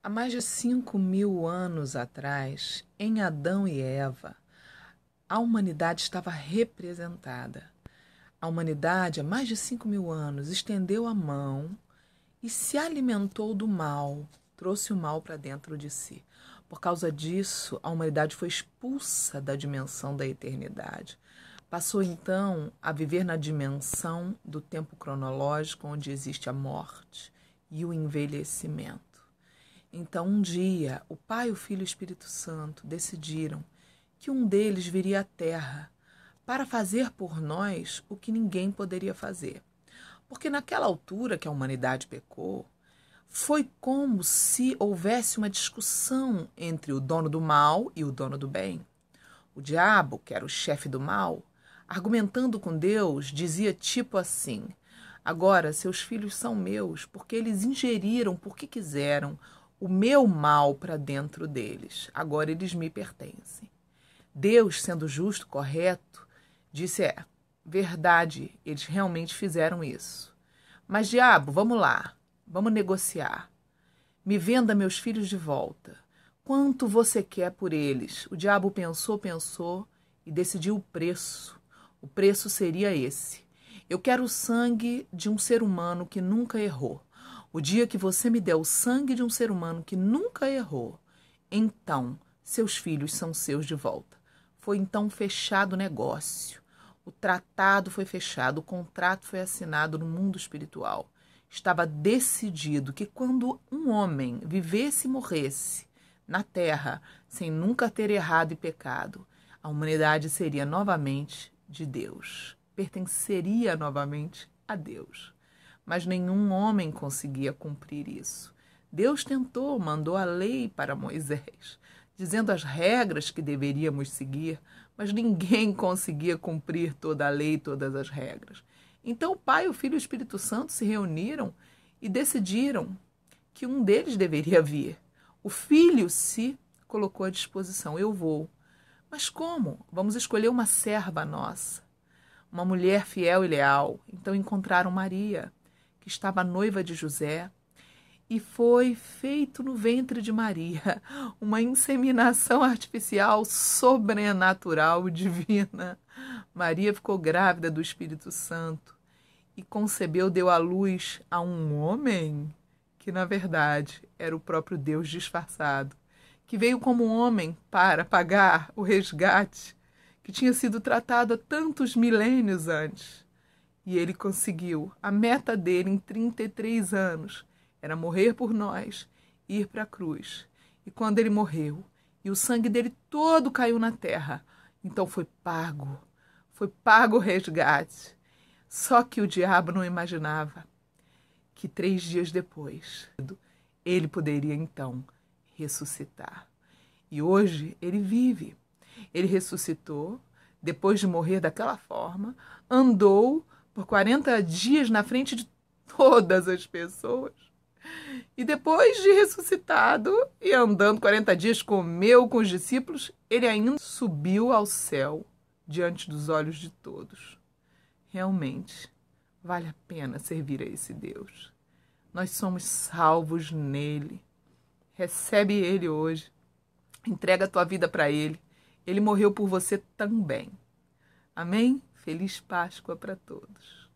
Há mais de cinco mil anos atrás, em Adão e Eva, a humanidade estava representada. A humanidade, há mais de cinco mil anos, estendeu a mão e se alimentou do mal, trouxe o mal para dentro de si. Por causa disso, a humanidade foi expulsa da dimensão da eternidade. Passou então a viver na dimensão do tempo cronológico onde existe a morte e o envelhecimento. Então, um dia, o Pai, o Filho e o Espírito Santo decidiram que um deles viria à Terra para fazer por nós o que ninguém poderia fazer. Porque naquela altura que a humanidade pecou, foi como se houvesse uma discussão entre o dono do mal e o dono do bem. O diabo, que era o chefe do mal, argumentando com Deus, dizia tipo assim: Agora seus filhos são meus, porque eles ingeriram porque quiseram o meu mal para dentro deles. Agora eles me pertencem. Deus, sendo justo, correto, disse: é, verdade, eles realmente fizeram isso. Mas, diabo, vamos lá, vamos negociar. Me venda meus filhos de volta. Quanto você quer por eles? O diabo pensou, pensou e decidiu o preço. O preço seria esse. Eu quero o sangue de um ser humano que nunca errou o dia que você me der o sangue de um ser humano que nunca errou, então seus filhos são seus de volta. Foi então fechado o negócio. O tratado foi fechado, o contrato foi assinado no mundo espiritual. Estava decidido que quando um homem vivesse e morresse na terra, sem nunca ter errado e pecado, a humanidade seria novamente de Deus, pertenceria novamente a Deus mas nenhum homem conseguia cumprir isso. Deus tentou, mandou a lei para Moisés, dizendo as regras que deveríamos seguir, mas ninguém conseguia cumprir toda a lei, todas as regras. Então o Pai, o Filho e o Espírito Santo se reuniram e decidiram que um deles deveria vir. O filho se colocou à disposição: eu vou. Mas como? Vamos escolher uma serva nossa, uma mulher fiel e leal. Então encontraram Maria que estava noiva de José, e foi feito no ventre de Maria uma inseminação artificial sobrenatural divina. Maria ficou grávida do Espírito Santo e concebeu, deu à luz a um homem que, na verdade, era o próprio Deus disfarçado, que veio como homem para pagar o resgate que tinha sido tratado há tantos milênios antes. E ele conseguiu. A meta dele em 33 anos era morrer por nós, ir para a cruz. E quando ele morreu, e o sangue dele todo caiu na terra, então foi pago. Foi pago o resgate. Só que o diabo não imaginava que três dias depois ele poderia então ressuscitar. E hoje ele vive. Ele ressuscitou, depois de morrer daquela forma, andou por 40 dias na frente de todas as pessoas. E depois de ressuscitado e andando 40 dias, comeu com os discípulos, ele ainda subiu ao céu diante dos olhos de todos. Realmente, vale a pena servir a esse Deus. Nós somos salvos nele. Recebe ele hoje. Entrega a tua vida para ele. Ele morreu por você também. Amém? Feliz Páscoa para todos.